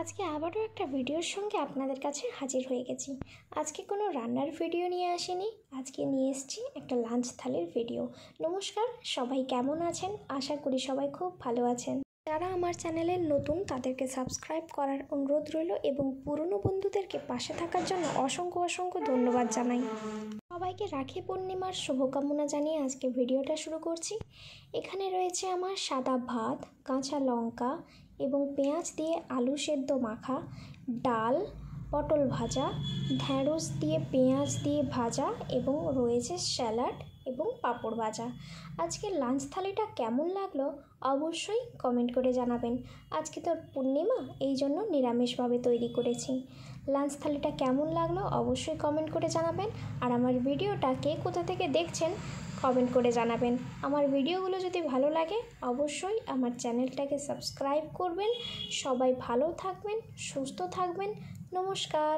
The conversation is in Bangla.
আজকে আবারও একটা ভিডিওর সঙ্গে আপনাদের কাছে হাজির হয়ে গেছি আজকে কোনো রান্নার ভিডিও নিয়ে আসেনি আজকে নিয়ে এসেছি একটা লাঞ্চ থালির ভিডিও নমস্কার সবাই কেমন আছেন আশা করি সবাই খুব ভালো আছেন যারা আমার চ্যানেলের নতুন তাদেরকে সাবস্ক্রাইব করার অনুরোধ রইল এবং পুরনো বন্ধুদেরকে পাশে থাকার জন্য অসংখ্য অসংখ্য ধন্যবাদ জানাই সবাইকে রাখি পূর্ণিমার শুভকামনা জানিয়ে আজকে ভিডিওটা শুরু করছি এখানে রয়েছে আমার সাদা ভাত কাঁচা লঙ্কা এবং পেঁয়াজ দিয়ে আলু সেদ্ধ মাখা ডাল পটল ভাজা ঢ্যাঁড়স দিয়ে পেঁয়াজ দিয়ে ভাজা এবং রয়েছে স্যালাড এবং পাঁপড় ভাজা আজকে লাঞ্চ থালিটা কেমন লাগলো অবশ্যই কমেন্ট করে জানাবেন আজকে তো পূর্ণিমা এই জন্য নিরামিষভাবে তৈরি করেছি লাঞ্চ থালিটা কেমন লাগলো অবশ্যই কমেন্ট করে জানাবেন আর আমার ভিডিওটা কে কোথা থেকে দেখছেন কমেন্ট করে জানাবেন আমার ভিডিওগুলো যদি ভালো লাগে অবশ্যই আমার চ্যানেলটাকে সাবস্ক্রাইব করবেন সবাই ভালো থাকবেন সুস্থ থাকবেন নমস্কার